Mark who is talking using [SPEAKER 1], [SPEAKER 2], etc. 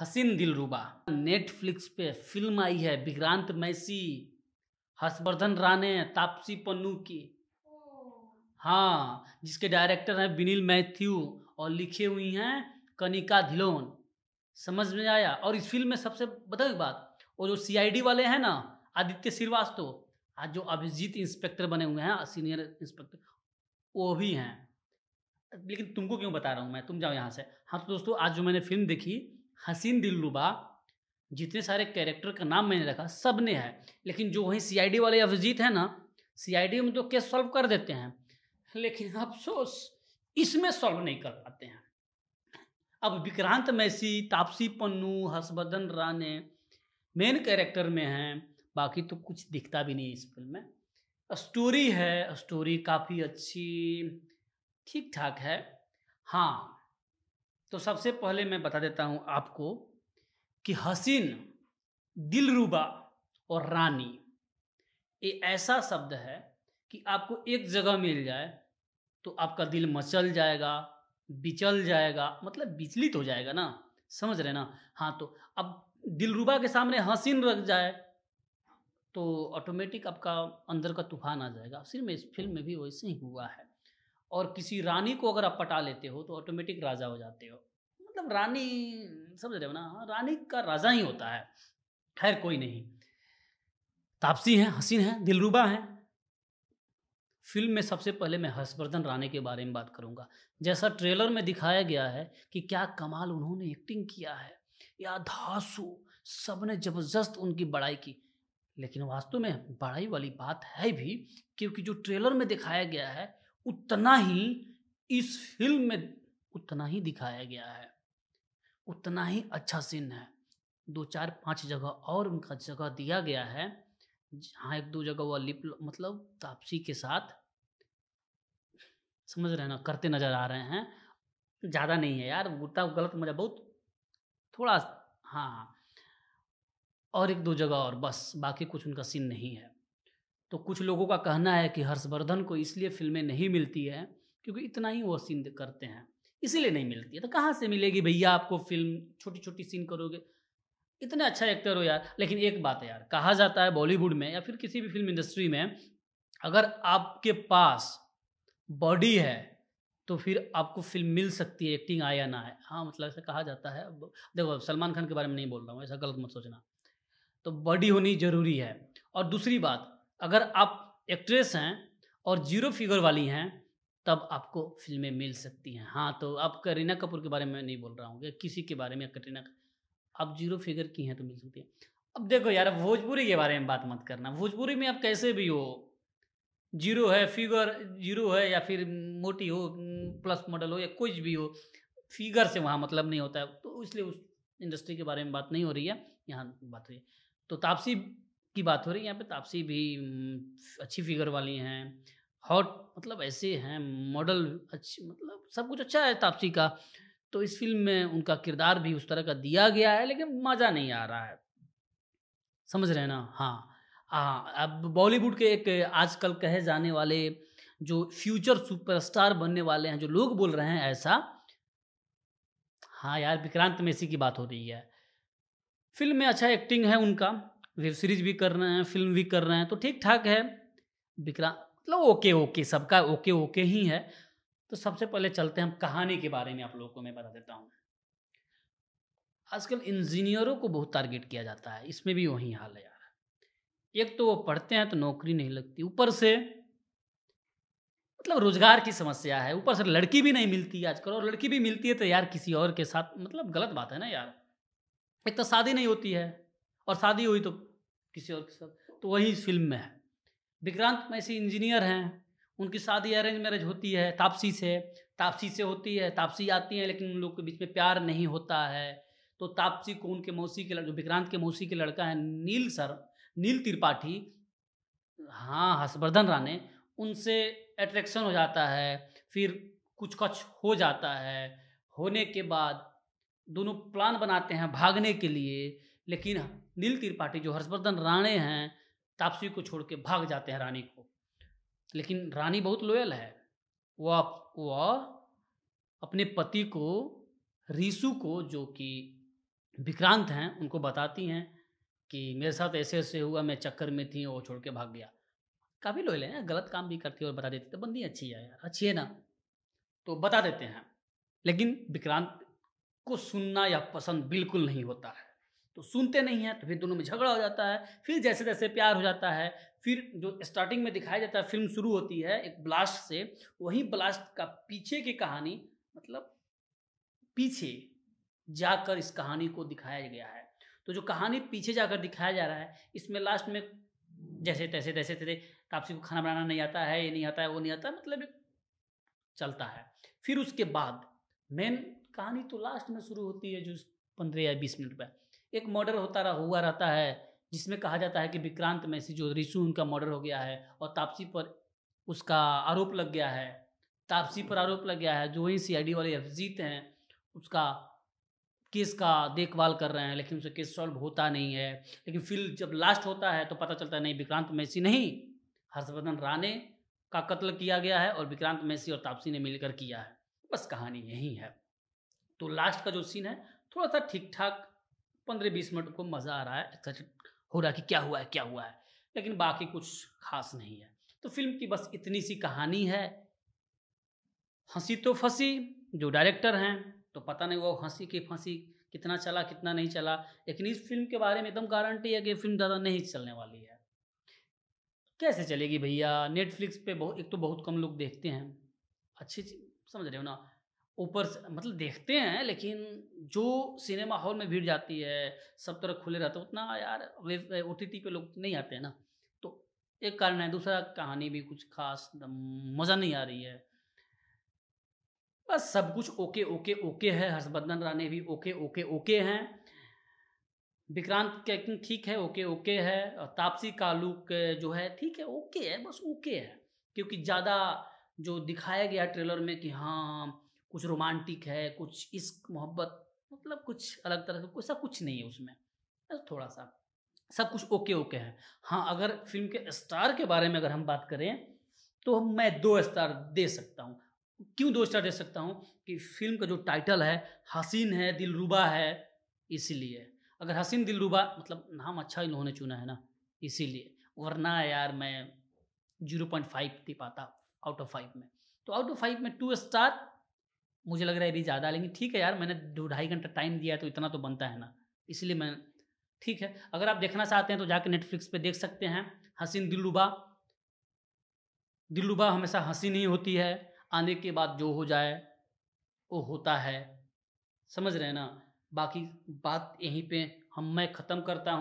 [SPEAKER 1] हसीन दिलरुबा नेटफ्लिक्स पे फिल्म आई है विक्रांत मैसी हर्षवर्धन राणे तापसी पन्नू की हाँ जिसके डायरेक्टर हैं विनील मैथ्यू और लिखे हुई हैं कनिका धिलोन समझ में आया और इस फिल्म में सबसे बताओ बात और जो सीआईडी वाले हैं ना आदित्य श्रीवास्तव आज जो अभिजीत इंस्पेक्टर बने हुए हैं सीनियर इंस्पेक्टर वो भी हैं लेकिन तुमको क्यों बता रहा हूँ मैं तुम जाओ यहाँ से हाँ तो दोस्तों आज जो मैंने फिल्म देखी हसीन दिलरुबा जितने सारे कैरेक्टर का नाम मैंने रखा सब ने है लेकिन जो वहीं सीआईडी वाले अभिजीत हैं ना सीआईडी में तो केस सॉल्व कर देते हैं लेकिन अफसोस इसमें सॉल्व नहीं कर पाते हैं अब विक्रांत मैसी तापसी पन्नू हर्षवर्धन राणे मेन कैरेक्टर में हैं बाकी तो कुछ दिखता भी नहीं इस फिल्म में स्टोरी है स्टोरी काफ़ी अच्छी ठीक ठाक है हाँ तो सबसे पहले मैं बता देता हूँ आपको कि हसीन दिलरुबा और रानी ये ऐसा शब्द है कि आपको एक जगह मिल जाए तो आपका दिल मचल जाएगा बिचल जाएगा मतलब विचलित हो जाएगा ना समझ रहे ना हाँ तो अब दिलरुबा के सामने हसीन रख जाए तो ऑटोमेटिक आपका अंदर का तूफान आ जाएगा सिर्फ इस फिल्म में भी वैसे ही हुआ है और किसी रानी को अगर आप पटा लेते हो तो ऑटोमेटिक राजा हो जाते हो मतलब रानी समझ रहे हो ना हाँ रानी का राजा ही होता है खैर कोई नहीं तापसी हैं हसीन हैं दिलरुबा हैं फिल्म में सबसे पहले मैं हर्षवर्धन रानी के बारे में बात करूंगा जैसा ट्रेलर में दिखाया गया है कि क्या कमाल उन्होंने एक्टिंग किया है या धासु सब ने जबरदस्त उनकी बड़ाई की लेकिन वास्तव में बड़ाई वाली बात है भी क्योंकि जो ट्रेलर में दिखाया गया है उतना ही इस फिल्म में उतना ही दिखाया गया है उतना ही अच्छा सीन है दो चार पांच जगह और उनका जगह दिया गया है जहाँ एक दो जगह वह लिप मतलब तापसी के साथ समझ रहे हैं ना करते नज़र आ रहे हैं ज़्यादा नहीं है यार उतना गलत मजा बहुत थोड़ा हाँ, हाँ और एक दो जगह और बस बाकी कुछ उनका सीन नहीं है तो कुछ लोगों का कहना है कि हर्षवर्धन को इसलिए फिल्में नहीं मिलती है क्योंकि इतना ही वो सीन करते हैं इसीलिए नहीं मिलती है तो कहाँ से मिलेगी भैया आपको फिल्म छोटी छोटी सीन करोगे इतने अच्छा एक्टर हो यार लेकिन एक बात है यार कहा जाता है बॉलीवुड में या फिर किसी भी फिल्म इंडस्ट्री में अगर आपके पास बॉडी है तो फिर आपको फिल्म मिल सकती है एक्टिंग आए या ना आए हाँ मतलब ऐसा कहा जाता है देखो सलमान खान के बारे में नहीं बोल रहा हूँ ऐसा गलत मत सोचना तो बॉडी होनी ज़रूरी है और दूसरी बात अगर आप एक्ट्रेस हैं और जीरो फिगर वाली हैं तब आपको फिल्में मिल सकती हैं हाँ तो आप करीना कपूर के बारे में नहीं बोल रहा हूँ या किसी के बारे में कटरीना आप जीरो फिगर की हैं तो मिल सकती हैं अब देखो यार भोजपुरी के बारे में बात मत करना भोजपुरी में आप कैसे भी हो जीरो है फिगर जीरो है या फिर मोटी हो प्लस मॉडल हो या कुछ भी हो फिगर से वहाँ मतलब नहीं होता है तो इसलिए उस इंडस्ट्री के बारे में बात नहीं हो रही है यहाँ बात हो रही है तो तापसी की बात हो रही है यहाँ पे तापसी तो भी अच्छी फिगर वाली हैं हॉट मतलब ऐसे हैं मॉडल अच्छी मतलब सब कुछ अच्छा है तापसी का तो इस फिल्म में उनका किरदार भी उस तरह का दिया गया है लेकिन मज़ा नहीं आ रहा है समझ रहे हैं ना हाँ हाँ अब बॉलीवुड के एक आजकल कहे जाने वाले जो फ्यूचर सुपरस्टार बनने वाले हैं जो लोग बोल रहे हैं ऐसा हाँ यार विक्रांत मेसी की बात हो रही है फिल्म में अच्छा एक्टिंग है उनका वेब सीरीज भी कर रहे हैं फिल्म भी कर रहे हैं तो ठीक ठाक है विक्रांत मतलब ओके ओके सबका ओके ओके ही है तो सबसे पहले चलते हैं हम कहानी के बारे में आप लोगों को मैं बता देता हूँ आजकल इंजीनियरों को बहुत टारगेट किया जाता है इसमें भी वही हाल है यार एक तो वो पढ़ते हैं तो नौकरी नहीं लगती ऊपर से मतलब रोजगार की समस्या है ऊपर से लड़की भी नहीं मिलती आजकल और लड़की भी मिलती है तो यार किसी और के साथ मतलब गलत बात है ना यार एक तो शादी नहीं होती है और शादी हुई तो किसी और के साथ तो वही इस फिल्म में है विक्रांत मैसी इंजीनियर हैं उनकी शादी अरेंज मैरिज होती है तापसी से तापसी से होती है तापसी आती है लेकिन उन लोग के बीच में प्यार नहीं होता है तो तापसी को उनके मौसी के लड़के विक्रांत के मौसी के लड़का है नील सर नील त्रिपाठी हाँ हर्षवर्धन राणे उनसे अट्रैक्शन हो जाता है फिर कुछ कुछ हो जाता है होने के बाद दोनों प्लान बनाते हैं भागने के लिए लेकिन नील त्रिपाठी जो हर्षवर्धन राणे हैं तापसी को छोड़ के भाग जाते हैं रानी को लेकिन रानी बहुत लोयल है वह वह अपने पति को रीसु को जो कि विक्रांत हैं उनको बताती हैं कि मेरे साथ ऐसे ऐसे हुआ मैं चक्कर में थी और छोड़ के भाग गया काफ़ी लोयल है गलत काम भी करती है और बता देती तो बंदी अच्छी है यार अच्छी है ना तो बता देते हैं लेकिन विक्रांत को सुनना या पसंद बिल्कुल नहीं होता है तो सुनते नहीं हैं तो फिर दोनों में झगड़ा हो जाता है फिर जैसे जैसे प्यार हो जाता है फिर जो स्टार्टिंग में दिखाया जाता है फिल्म शुरू होती है एक ब्लास्ट से वही ब्लास्ट का पीछे की कहानी मतलब पीछे जाकर इस कहानी को दिखाया गया है तो जो कहानी पीछे जाकर दिखाया जा रहा है इसमें लास्ट में जैसे तैसे तैसे तैसे तापसी को खाना बनाना नहीं आता है ये नहीं आता है वो नहीं आता मतलब चलता है फिर उसके बाद मेन कहानी तो लास्ट में शुरू होती है जो पंद्रह या बीस मिनट पर एक मर्डर होता रहा हुआ रहता है जिसमें कहा जाता है कि विक्रांत मैसी जो रिशु उनका मर्डर हो गया है और तापसी पर उसका आरोप लग गया है तापसी पर आरोप लग गया है जो वही सी वाले अभिजीत हैं उसका केस का देखभाल कर रहे हैं लेकिन उसका केस सॉल्व होता नहीं है लेकिन फिर जब लास्ट होता है तो पता चलता है नहीं विक्रांत मैसी नहीं हर्षवर्धन राणे का कत्ल किया गया है और विक्रांत मैसी और तापसी ने मिलकर किया है बस कहानी यही है तो लास्ट का जो सीन है थोड़ा सा ठीक ठाक पंद्रह बीस मिनट को मज़ा आ रहा है एक्साइटेड हो रहा है कि क्या हुआ है क्या हुआ है लेकिन बाकी कुछ खास नहीं है तो फिल्म की बस इतनी सी कहानी है हंसी तो फंसी जो डायरेक्टर हैं तो पता नहीं वो हंसी की फंसी कितना चला कितना नहीं चला लेकिन इस फिल्म के बारे में एकदम गारंटी है कि फिल्म ज़्यादा नहीं चलने वाली है कैसे चलेगी भैया नेटफ्लिक्स पे बहुत एक तो बहुत कम लोग देखते हैं अच्छी समझ रहे हो ना ऊपर से मतलब देखते हैं लेकिन जो सिनेमा हॉल में भीड़ जाती है सब तरह खुले रहते हैं उतना यार ओ टी टी पे लोग नहीं आते हैं ना तो एक कारण है दूसरा कहानी भी कुछ खास मज़ा नहीं आ रही है बस सब कुछ ओके ओके ओके है हर्षवर्धन राणे भी ओके ओके ओके हैं विक्रांत की ठीक है ओके ओके है और तापसी कालू जो है ठीक है ओके है बस ओके है क्योंकि ज़्यादा जो दिखाया गया ट्रेलर में कि हाँ कुछ रोमांटिक है कुछ इश्क मोहब्बत मतलब कुछ अलग तरह का सब कुछ नहीं है उसमें थोड़ा सा सब कुछ ओके ओके है हाँ अगर फिल्म के स्टार के बारे में अगर हम बात करें तो मैं दो स्टार दे सकता हूँ क्यों दो स्टार दे सकता हूँ कि फिल्म का जो टाइटल है हसीन है दिलरुबा है इसीलिए अगर हसीन दिलरुबा मतलब नाम अच्छा इन्होंने चुना है ना इसीलिए वरना यार मैं जीरो पॉइंट फाइव दे पाता आउट ऑफ फाइव में तो आउट ऑफ फाइव में टू स्टार मुझे लग रहा है अभी ज़्यादा लेकिन ठीक है यार मैंने दो ढाई घंटा टाइम दिया है तो इतना तो बनता है ना इसलिए मैं ठीक है अगर आप देखना चाहते हैं तो जाके नेटफ्लिक्स पे देख सकते हैं हसीन दिलरुबा दिलरुबा हमेशा हंसी नहीं होती है आने के बाद जो हो जाए वो होता है समझ रहे हैं ना बाकी बात यहीं पे हम मैं ख़त्म करता हूँ